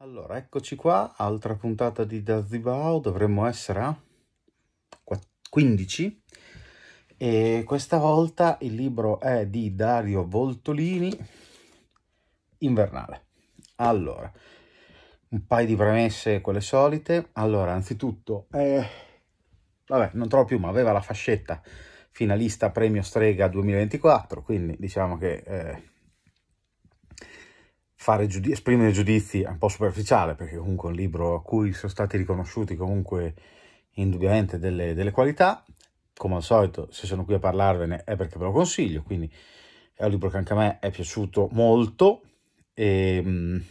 Allora, eccoci qua, altra puntata di Dazibao, dovremmo essere a 15 e questa volta il libro è di Dario Voltolini, Invernale. Allora, un paio di premesse, quelle solite. Allora, anzitutto, eh, vabbè, non trovo più, ma aveva la fascetta finalista Premio Strega 2024, quindi diciamo che... Eh, giudizi, esprimere giudizi è un po' superficiale, perché comunque è un libro a cui sono stati riconosciuti comunque indubbiamente delle, delle qualità. Come al solito, se sono qui a parlarvene è perché ve lo consiglio, quindi è un libro che anche a me è piaciuto molto. E, ehm,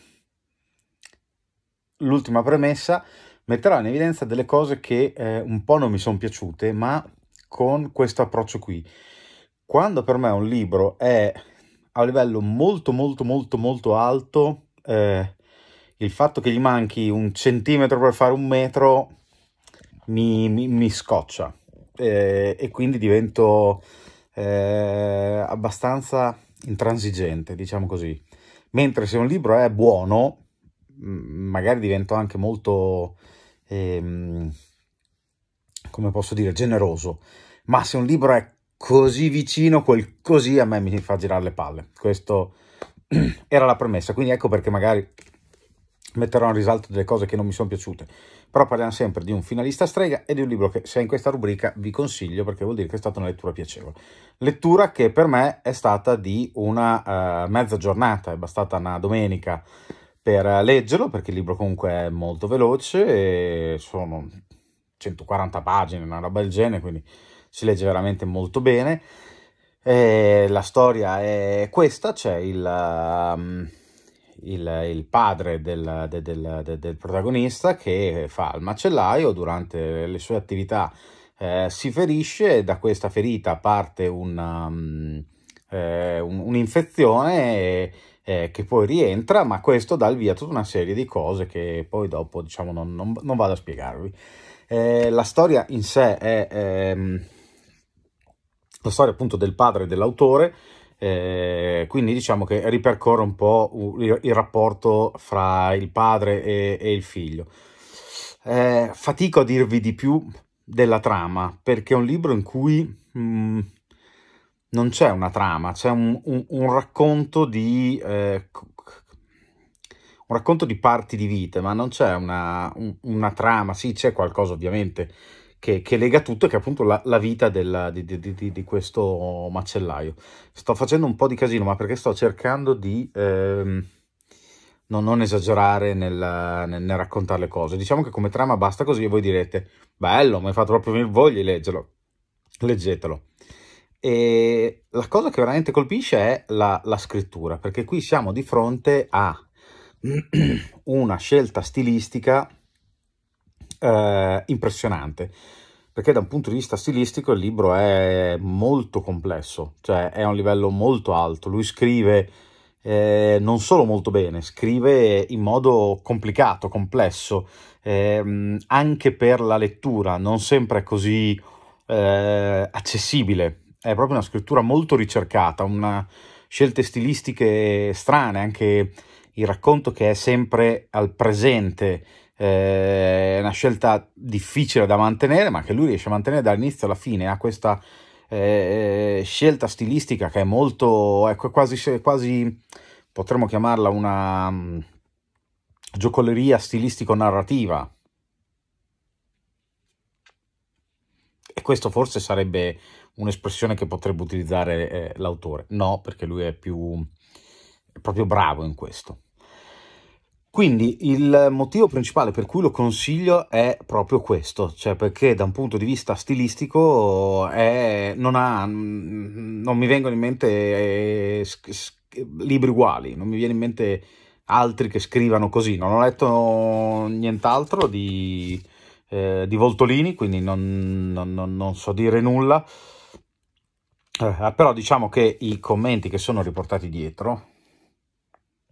l'ultima premessa metterò in evidenza delle cose che eh, un po' non mi sono piaciute, ma con questo approccio qui. Quando per me un libro è a livello molto molto molto molto alto, eh, il fatto che gli manchi un centimetro per fare un metro mi, mi, mi scoccia eh, e quindi divento eh, abbastanza intransigente, diciamo così. Mentre se un libro è buono, magari divento anche molto, ehm, come posso dire, generoso. Ma se un libro è così vicino, quel così a me mi fa girare le palle. Questo era la premessa, quindi ecco perché magari metterò in risalto delle cose che non mi sono piaciute. Però parliamo sempre di un finalista strega e di un libro che se è in questa rubrica vi consiglio perché vuol dire che è stata una lettura piacevole. Lettura che per me è stata di una uh, mezza giornata, è bastata una domenica per eh, leggerlo perché il libro comunque è molto veloce e sono 140 pagine, una roba del genere, quindi si legge veramente molto bene. E eh, la storia è questa, c'è il, um, il, il, padre del, del, del, del, protagonista che fa il macellaio durante le sue attività. Eh, si ferisce da questa ferita parte una, um, eh, un, un'infezione eh, eh, che poi rientra, ma questo dà il via a tutta una serie di cose che poi dopo diciamo non, non, non vado a spiegarvi. Eh, la storia in sé è... Ehm, la storia appunto del padre dell'autore, eh, quindi diciamo che ripercorre un po' il, il rapporto fra il padre e, e il figlio. Eh, fatico a dirvi di più della trama, perché è un libro in cui mh, mm, non c'è una trama, c'è un, un, un, racconto di... Eh, un racconto di parti di vita, ma non c'è una, una trama, sì c'è qualcosa ovviamente che, che lega tutto e che è appunto la, la vita della, di, di, di, di, questo macellaio. Sto facendo un po' di casino, ma perché sto cercando di ehm, non, non, esagerare nel, nel, nel, raccontare le cose. Diciamo che come trama basta così e voi direte, bello, mi hai fatto proprio voglia di leggerlo. Leggetelo. E la cosa che veramente colpisce è la, la scrittura, perché qui siamo di fronte a una scelta stilistica eh, impressionante, perché da un punto di vista stilistico il libro è molto complesso, cioè è a un livello molto alto, lui scrive eh, non solo molto bene, scrive in modo complicato, complesso, ehm, anche per la lettura, non sempre così eh, accessibile, è proprio una scrittura molto ricercata, una scelte stilistiche strane, anche il racconto che è sempre al presente, eh, è una scelta difficile da mantenere, ma che lui riesce a mantenere dall'inizio alla fine, ha questa eh, scelta stilistica che è molto, ecco, quasi, quasi potremmo chiamarla una um, giocoleria stilistico-narrativa. E questo forse sarebbe un'espressione che potrebbe utilizzare eh, l'autore. No, perché lui è più è proprio bravo in questo. Quindi il motivo principale per cui lo consiglio è proprio questo, cioè perché da un punto di vista stilistico è, non, ha, non, mi vengono in mente eh, libri uguali, non mi viene in mente altri che scrivano così, non ho letto nient'altro di, eh, di Voltolini, quindi non, non, non so dire nulla, eh, però diciamo che i commenti che sono riportati dietro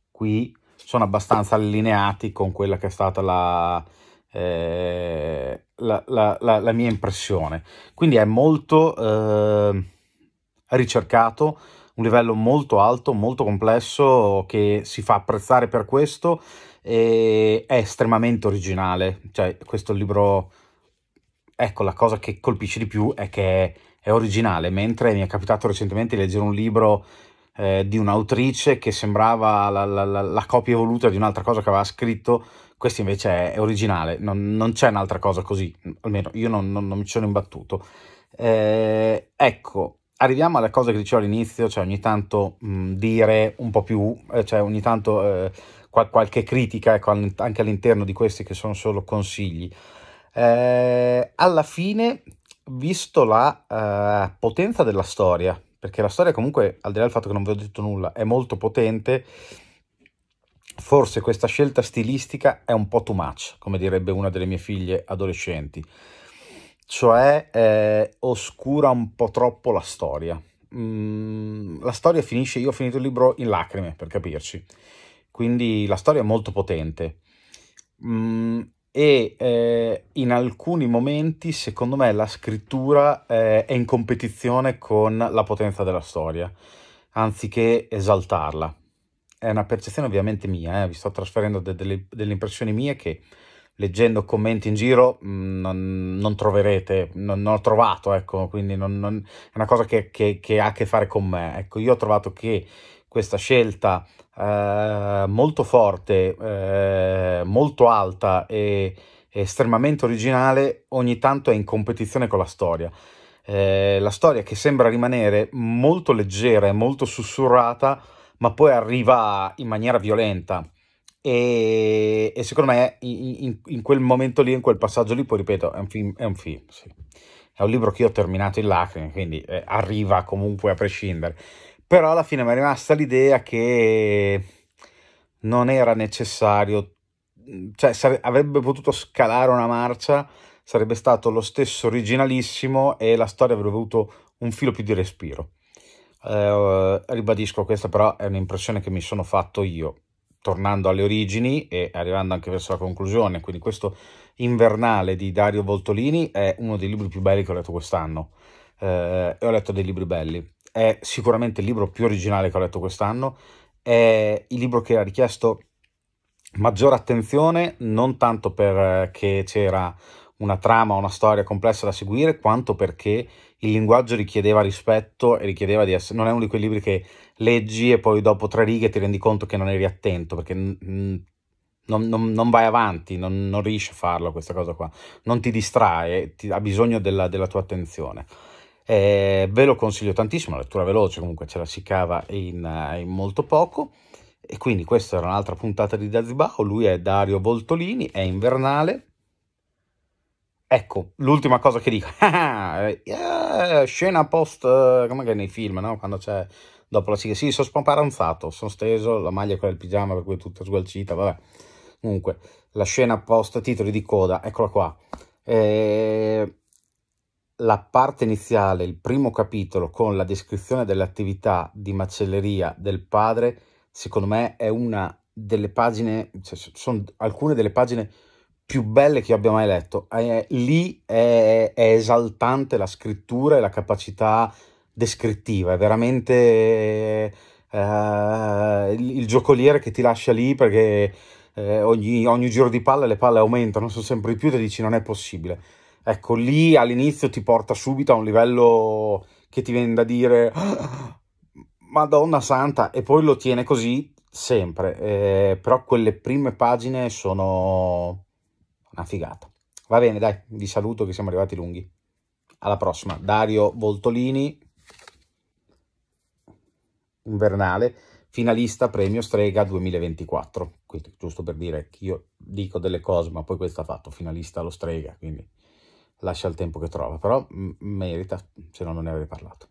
qui sono abbastanza allineati con quella che è stata la, eh, la, la, la mia impressione. Quindi è molto eh, ricercato, un livello molto alto, molto complesso, che si fa apprezzare per questo e è estremamente originale. Cioè, questo libro, ecco, la cosa che colpisce di più è che è originale, mentre mi è capitato recentemente di leggere un libro eh, di un'autrice che sembrava la, la, la, la, copia evoluta di un'altra cosa che aveva scritto, questa invece è, è originale, non, non, c'è un'altra cosa così, almeno io non, non, non mi sono imbattuto. Eh, ecco, arriviamo alle cose che dicevo all'inizio, cioè ogni tanto mh, mm, dire un po' più, eh, cioè ogni tanto eh, qual- qualche critica, ecco, anche all'interno di questi che sono solo consigli. Eh, alla fine visto la uh, potenza della storia, perché la storia comunque, al di là del fatto che non vi ho detto nulla, è molto potente, forse questa scelta stilistica è un po' too much, come direbbe una delle mie figlie adolescenti, cioè eh, oscura un po' troppo la storia. Mm, la storia finisce, io ho finito il libro in lacrime, per capirci, quindi la storia è molto potente. Mm, e eh, in alcuni momenti secondo me la scrittura eh, è in competizione con la potenza della storia, anziché esaltarla. È una percezione ovviamente mia, eh. vi sto trasferendo de- delle, delle, impressioni mie che leggendo commenti in giro mh, mm, non, non, troverete, non, non, ho trovato, ecco, quindi non, è una cosa che, che, che ha a che fare con me. Ecco, io ho trovato che questa scelta eh, molto forte, eh, molto alta e estremamente originale, ogni tanto è in competizione con la storia. Eh, la storia che sembra rimanere molto leggera e molto sussurrata, ma poi arriva in maniera violenta. E, e secondo me in, in, quel momento lì, in quel passaggio lì, poi ripeto, è un film, è un film, sì. È un libro che io ho terminato in lacrime, quindi eh, arriva comunque a prescindere però alla fine mi è rimasta l'idea che non era necessario, cioè sare- avrebbe potuto scalare una marcia, sarebbe stato lo stesso originalissimo e la storia avrebbe avuto un filo più di respiro. Eh, ribadisco, questa però è un'impressione che mi sono fatto io, tornando alle origini e arrivando anche verso la conclusione. Quindi questo Invernale di Dario Voltolini è uno dei libri più belli che ho letto quest'anno eh, e ho letto dei libri belli è sicuramente il libro più originale che ho letto quest'anno, è il libro che ha richiesto maggiore attenzione, non tanto perché eh, c'era una trama, una storia complessa da seguire, quanto perché il linguaggio richiedeva rispetto e richiedeva di essere... Non è uno di quei libri che leggi e poi dopo tre righe ti rendi conto che non eri attento, perché non, non, non, vai avanti, non, non riesci a farlo questa cosa qua, non ti distrae, ti, ha bisogno della, della tua attenzione. Eh, ve lo consiglio tantissimo, la lettura veloce comunque ce la si cava in, eh, in molto poco. E quindi questa era un'altra puntata di Dazibao, lui è Dario Voltolini, è invernale. Ecco, l'ultima cosa che dico, eh, scena post, eh, come che nei film, no? Quando c'è dopo la sigla, sì, sono spamparanzato, sono steso, la maglia è quella del pigiama per cui è tutta sgualcita, vabbè. Comunque, la scena post titoli di coda, eccola qua. Eh, la parte iniziale, il primo capitolo con la descrizione dell'attività di macelleria del padre, secondo me è una delle pagine, cioè, sono alcune delle pagine più belle che io abbia mai letto. È, lì è, è, esaltante la scrittura e la capacità descrittiva, è veramente eh, il giocoliere che ti lascia lì perché eh, ogni, ogni giro di palla le palle aumentano, sono sempre di più, e ti dici non è possibile Ecco, lì all'inizio ti porta subito a un livello che ti viene da dire ah, Madonna santa e poi lo tiene così sempre, eh, però quelle prime pagine sono una figata. Va bene, dai, vi saluto che siamo arrivati lunghi. Alla prossima, Dario Voltolini, invernale, finalista premio Strega 2024. Quindi, giusto per dire che io dico delle cose, ma poi questo ha fatto finalista lo Strega, quindi lascia il tempo che trova, però merita, se no non ne avrei parlato.